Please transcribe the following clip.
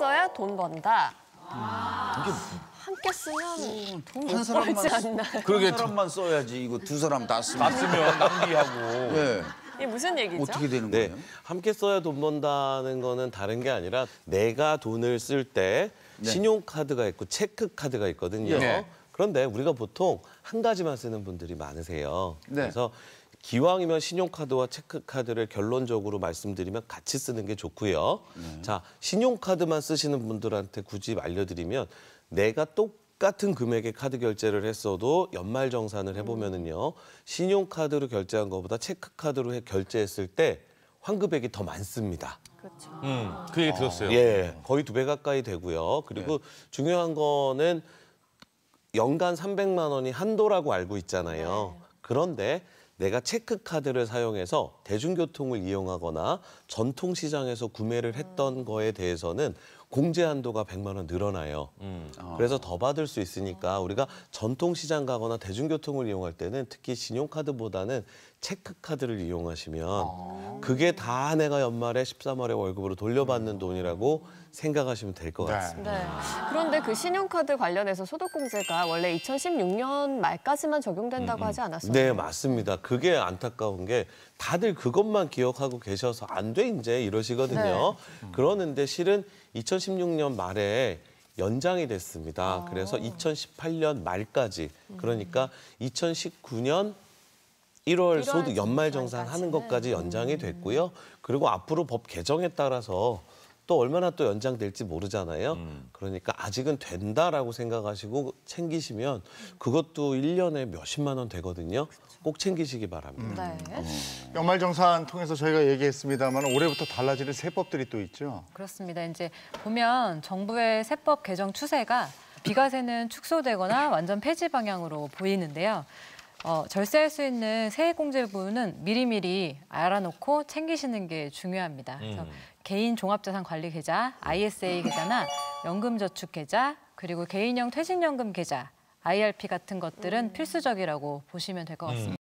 써야 돈 번다. 함께 쓰면 음, 돈한 사람만 않나. 그러게 한 사람만 써야지 이거 두 사람 다 쓰면 맞으면 낭비하고. 예. 이게 무슨 얘기죠? 어떻게 되는 네. 거예요? 함께 써야 돈 번다는 거는 다른 게 아니라 내가 돈을 쓸때 네. 신용카드가 있고 체크카드가 있거든요. 네. 그런데 우리가 보통 한 가지만 쓰는 분들이 많으세요. 네. 그래서 기왕이면 신용카드와 체크카드를 결론적으로 말씀드리면 같이 쓰는 게 좋고요. 네. 자, 신용카드만 쓰시는 분들한테 굳이 알려드리면 내가 똑같은 금액의 카드 결제를 했어도 연말 정산을 해보면은요 음. 신용카드로 결제한 것보다 체크카드로 결제했을 때 환급액이 더 많습니다. 그렇죠. 음, 그 얘기 들었어요. 예, 네. 거의 두 배 가까이 되고요. 그리고 네. 중요한 거는 연간 300만 원이 한도라고 알고 있잖아요. 네. 그런데 내가 체크카드를 사용해서 대중교통을 이용하거나 전통시장에서 구매를 했던 거에 대해서는 공제 한도가 100만 원 늘어나요. 음. 그래서 더 받을 수 있으니까 우리가 전통시장 가거나 대중교통을 이용할 때는 특히 신용카드보다는 체크카드를 이용하시면 아. 그게 다 내가 연말에 13월에 월급으로 돌려받는 돈이라고 생각하시면 될것 네. 같습니다. 네. 그런데 그 신용카드 관련해서 소득공제가 원래 2016년 말까지만 적용된다고 음, 음. 하지 않았습니까 네, 맞습니다. 그게 안타까운 게 다들 그것만 기억하고 계셔서 안 돼 이제 이러시거든요. 네. 그러는데 실은 2016년 말에 연장이 됐습니다. 아. 그래서 2018년 말까지 그러니까 2019년 1월, 1월 소득 연말 정산하는 것까지 연장이 됐고요. 음. 그리고 앞으로 법 개정에 따라서 또 얼마나 또 연장될지 모르잖아요. 음. 그러니까 아직은 된다라고 생각하시고 챙기시면 그것도 1년에 몇십만 원 되거든요. 꼭 챙기시기 바랍니다. 음. 네. 어. 연말정산 통해서 저희가 얘기했습니다만 올해부터 달라지는 세법들이 또 있죠. 그렇습니다. 이제 보면 정부의 세법 개정 추세가 비과세는 축소되거나 완전 폐지 방향으로 보이는데요. 어, 절세할 수 있는 세액공제분은 부 미리미리 알아놓고 챙기시는 게 중요합니다. 음. 그래서 개인 종합자산 관리 계좌, ISA 계좌나 연금저축 계좌, 그리고 개인형 퇴직연금 계좌, IRP 같은 것들은 음. 필수적이라고 보시면 될것 음. 같습니다. 음.